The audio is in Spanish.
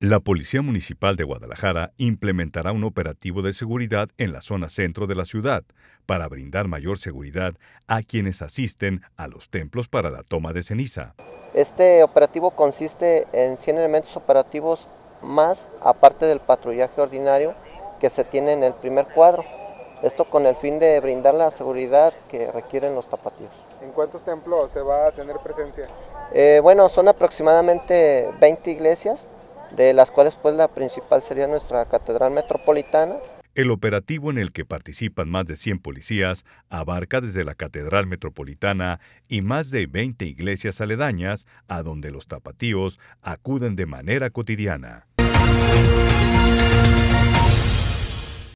La Policía Municipal de Guadalajara implementará un operativo de seguridad en la zona centro de la ciudad para brindar mayor seguridad a quienes asisten a los templos para la toma de ceniza. Este operativo consiste en 100 elementos operativos más aparte del patrullaje ordinario que se tiene en el primer cuadro. Esto con el fin de brindar la seguridad que requieren los tapatíos. ¿En cuántos templos se va a tener presencia? Eh, bueno, son aproximadamente 20 iglesias de las cuales pues la principal sería nuestra Catedral Metropolitana. El operativo en el que participan más de 100 policías abarca desde la Catedral Metropolitana y más de 20 iglesias aledañas a donde los tapatíos acuden de manera cotidiana.